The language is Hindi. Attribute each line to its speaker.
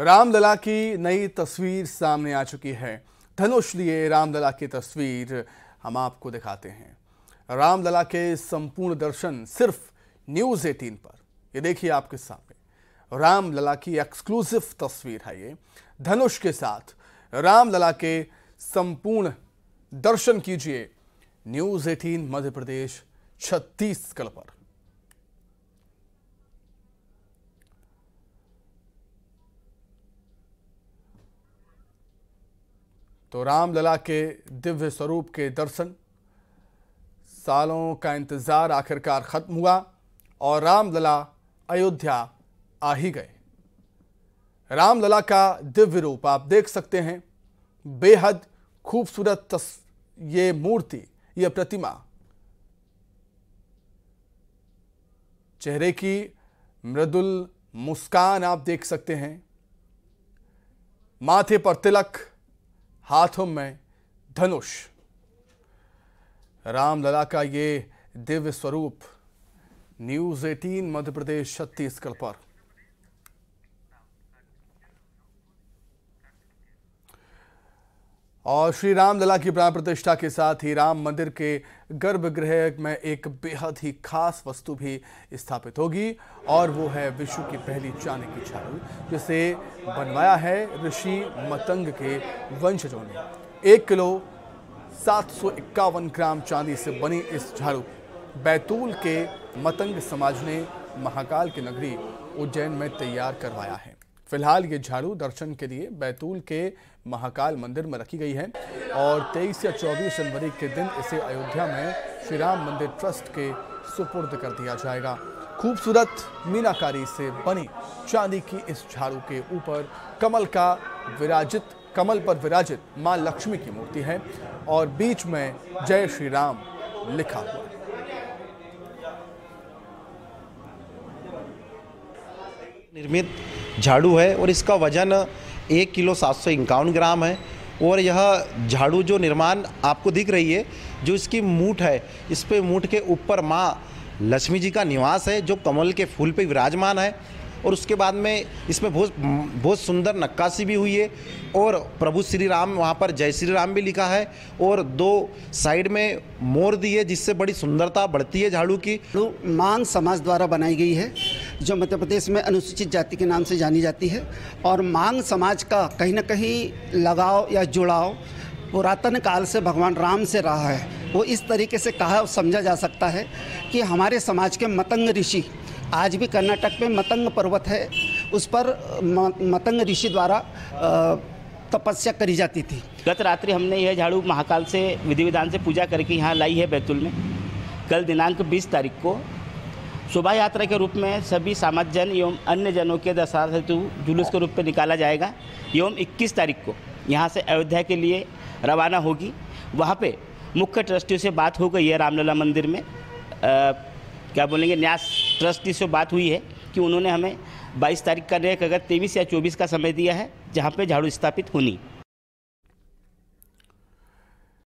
Speaker 1: रामलला की नई तस्वीर सामने आ चुकी है धनुष लिए रामलला की तस्वीर हम आपको दिखाते हैं रामलला के संपूर्ण दर्शन सिर्फ न्यूज़ 18 पर ये देखिए आपके सामने रामलला की एक्सक्लूसिव तस्वीर है ये धनुष के साथ रामलला के संपूर्ण दर्शन कीजिए न्यूज़ 18 मध्य प्रदेश छत्तीसगढ़ पर तो रामलला के दिव्य स्वरूप के दर्शन सालों का इंतज़ार आखिरकार ख़त्म हुआ और रामलला अयोध्या आ ही गए रामलला का दिव्य रूप आप देख सकते हैं बेहद खूबसूरत तस् ये मूर्ति ये प्रतिमा चेहरे की मृदुल मुस्कान आप देख सकते हैं माथे पर तिलक हाथों में धनुष रामलला का ये दिव्य स्वरूप न्यूज़ 18 मध्य प्रदेश छत्तीसगढ़ पर और श्री राम लला की प्राण प्रतिष्ठा के साथ ही राम मंदिर के गर्भगृह में एक बेहद ही खास वस्तु भी स्थापित होगी और वो है विश्व की पहली चाने की छाल जिसे बनवाया है ऋषि मतंग के वंशजों ने एक किलो सात सौ इक्यावन ग्राम चांदी से बनी इस झाड़ू बैतूल के मतंग समाज ने महाकाल की नगरी उज्जैन में तैयार करवाया है फिलहाल ये झाड़ू दर्शन के लिए बैतूल के महाकाल मंदिर में रखी गई है और 23 या 24 जनवरी के दिन इसे अयोध्या में श्री राम मंदिर ट्रस्ट के सुपुर्द कर दिया जाएगा खूबसूरत मीनाकारी से बनी चांदी की इस झाड़ू के ऊपर कमल का विराजित कमल पर विराजित मां लक्ष्मी की मूर्ति है और बीच में जय श्री राम लिखा हुआ है
Speaker 2: निर्मित झाड़ू है और इसका वज़न एक किलो सात सौ इक्यावन ग्राम है और यह झाड़ू जो निर्माण आपको दिख रही है जो इसकी मूठ है इस पर मूठ के ऊपर माँ लक्ष्मी जी का निवास है जो कमल के फूल पे विराजमान है और उसके बाद में इसमें बहुत बहुत सुंदर नक्काशी भी हुई है और प्रभु श्री राम वहाँ पर जय श्री राम भी लिखा है और दो साइड में मोर दी है जिससे बड़ी सुंदरता बढ़ती है झाड़ू की मान समाज द्वारा बनाई गई है जो मध्य प्रदेश में अनुसूचित जाति के नाम से जानी जाती है और मांग समाज का कहीं ना कहीं लगाव या जुड़ाव पुरातन काल से भगवान राम से रहा है वो इस तरीके से कहा और समझा जा सकता है कि हमारे समाज के मतंग ऋषि आज भी कर्नाटक में मतंग पर्वत है उस पर मतंग ऋषि द्वारा तपस्या
Speaker 3: करी जाती थी गत रात्रि हमने यह झाड़ू महाकाल से विधि विधान से पूजा करके यहाँ लाई है बैतूल में कल दिनांक 20 तारीख को शोभा यात्रा के रूप में सभी सामाज जन एवं अन्य जनों के दशहरा हेतु जुलूस के रूप में निकाला जाएगा एवं 21 तारीख को यहाँ से अयोध्या के लिए रवाना होगी वहाँ पे मुख्य ट्रस्टियों से बात हो गई है रामलला मंदिर में आ, क्या बोलेंगे न्यास ट्रस्टी से बात हुई है कि उन्होंने हमें 22 तारीख का रेख अगर तेईस या 24 का समय दिया है जहाँ पर झाड़ू स्थापित होनी